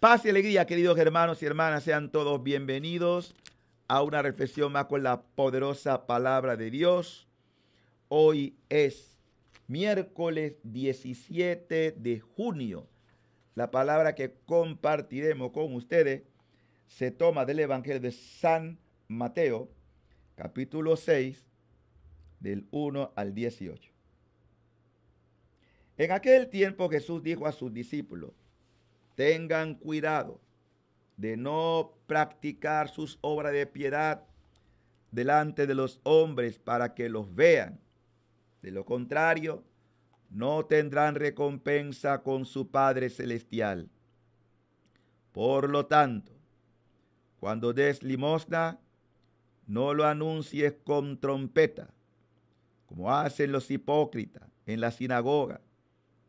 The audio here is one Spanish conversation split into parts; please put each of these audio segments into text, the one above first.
Paz y alegría, queridos hermanos y hermanas, sean todos bienvenidos a una reflexión más con la poderosa palabra de Dios. Hoy es miércoles 17 de junio. La palabra que compartiremos con ustedes se toma del Evangelio de San Mateo, capítulo 6, del 1 al 18. En aquel tiempo Jesús dijo a sus discípulos, tengan cuidado de no practicar sus obras de piedad delante de los hombres para que los vean. De lo contrario, no tendrán recompensa con su Padre Celestial. Por lo tanto, cuando des limosna, no lo anuncies con trompeta, como hacen los hipócritas en la sinagoga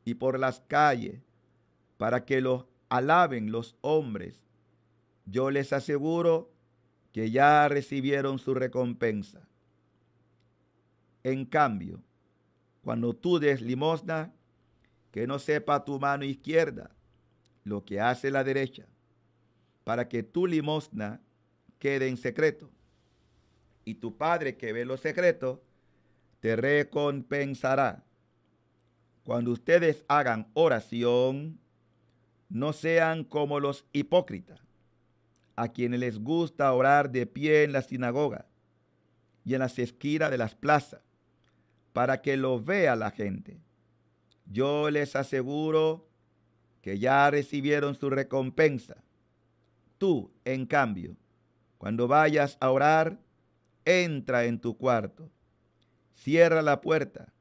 y por las calles, para que los alaben los hombres. Yo les aseguro que ya recibieron su recompensa. En cambio, cuando tú des limosna, que no sepa tu mano izquierda lo que hace la derecha, para que tu limosna quede en secreto. Y tu Padre que ve los secretos te recompensará. Cuando ustedes hagan oración, no sean como los hipócritas, a quienes les gusta orar de pie en la sinagoga y en las esquinas de las plazas, para que lo vea la gente. Yo les aseguro que ya recibieron su recompensa. Tú, en cambio, cuando vayas a orar, entra en tu cuarto, cierra la puerta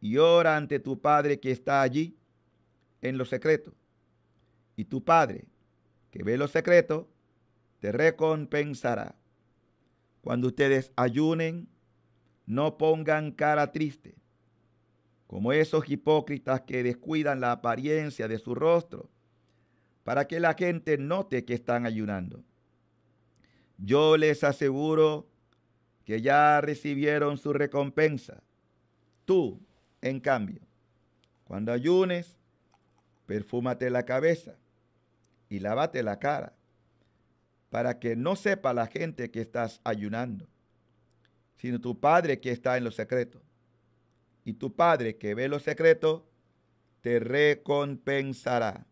y ora ante tu Padre que está allí en lo secreto y tu Padre, que ve lo secreto, te recompensará. Cuando ustedes ayunen, no pongan cara triste, como esos hipócritas que descuidan la apariencia de su rostro, para que la gente note que están ayunando. Yo les aseguro que ya recibieron su recompensa. Tú, en cambio, cuando ayunes, perfúmate la cabeza y lávate la cara, para que no sepa la gente que estás ayunando, sino tu Padre que está en los secreto. Y tu Padre que ve lo secreto, te recompensará.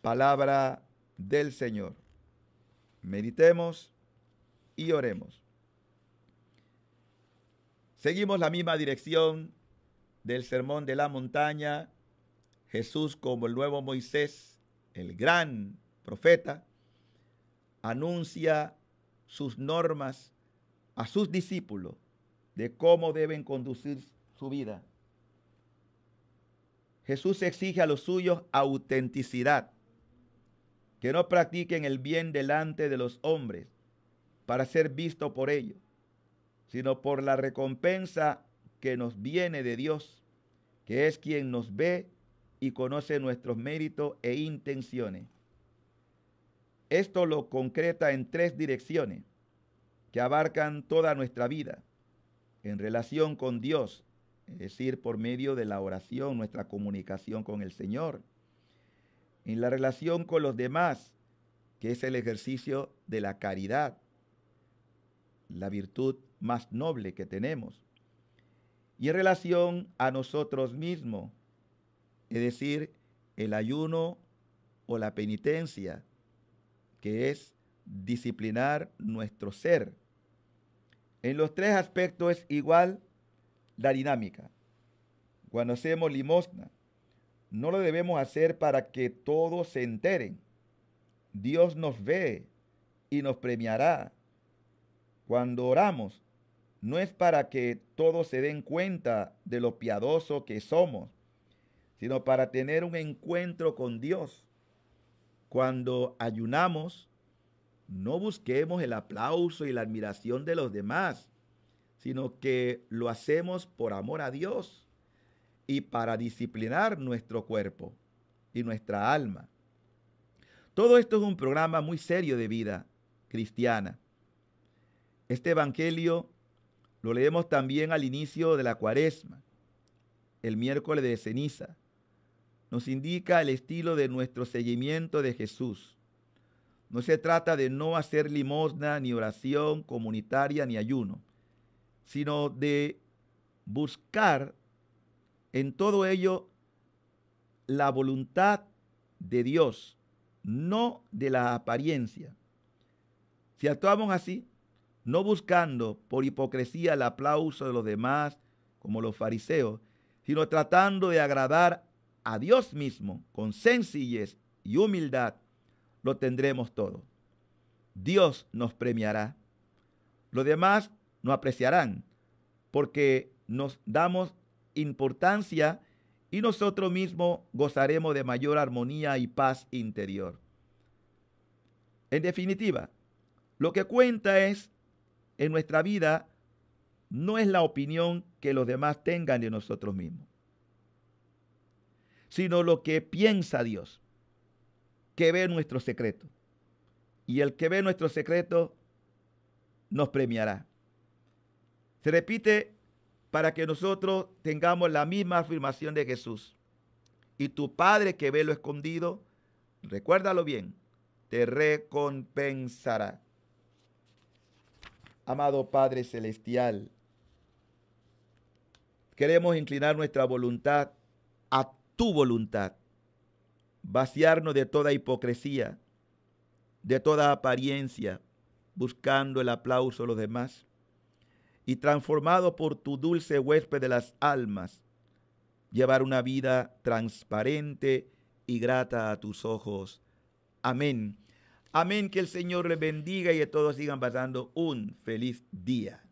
Palabra del Señor. Meditemos y oremos. Seguimos la misma dirección del Sermón de la Montaña, Jesús como el nuevo Moisés, el gran profeta, anuncia sus normas a sus discípulos de cómo deben conducir su vida. Jesús exige a los suyos autenticidad, que no practiquen el bien delante de los hombres para ser visto por ellos, sino por la recompensa que nos viene de Dios, que es quien nos ve y conoce nuestros méritos e intenciones. Esto lo concreta en tres direcciones que abarcan toda nuestra vida en relación con Dios, es decir, por medio de la oración, nuestra comunicación con el Señor, en la relación con los demás, que es el ejercicio de la caridad, la virtud más noble que tenemos, y en relación a nosotros mismos, es decir, el ayuno o la penitencia, que es disciplinar nuestro ser. En los tres aspectos es igual la dinámica. Cuando hacemos limosna, no lo debemos hacer para que todos se enteren. Dios nos ve y nos premiará. Cuando oramos, no es para que todos se den cuenta de lo piadoso que somos sino para tener un encuentro con Dios. Cuando ayunamos, no busquemos el aplauso y la admiración de los demás, sino que lo hacemos por amor a Dios y para disciplinar nuestro cuerpo y nuestra alma. Todo esto es un programa muy serio de vida cristiana. Este Evangelio lo leemos también al inicio de la cuaresma, el miércoles de ceniza nos indica el estilo de nuestro seguimiento de Jesús. No se trata de no hacer limosna, ni oración comunitaria, ni ayuno, sino de buscar en todo ello la voluntad de Dios, no de la apariencia. Si actuamos así, no buscando por hipocresía el aplauso de los demás, como los fariseos, sino tratando de agradar a Dios mismo con sencillez y humildad, lo tendremos todo. Dios nos premiará. Los demás nos apreciarán porque nos damos importancia y nosotros mismos gozaremos de mayor armonía y paz interior. En definitiva, lo que cuenta es en nuestra vida no es la opinión que los demás tengan de nosotros mismos sino lo que piensa Dios, que ve nuestro secreto. Y el que ve nuestro secreto nos premiará. Se repite para que nosotros tengamos la misma afirmación de Jesús. Y tu Padre que ve lo escondido, recuérdalo bien, te recompensará. Amado Padre Celestial, queremos inclinar nuestra voluntad a tu voluntad, vaciarnos de toda hipocresía, de toda apariencia, buscando el aplauso de los demás, y transformado por tu dulce huésped de las almas, llevar una vida transparente y grata a tus ojos. Amén. Amén, que el Señor le bendiga y que todos sigan pasando un feliz día.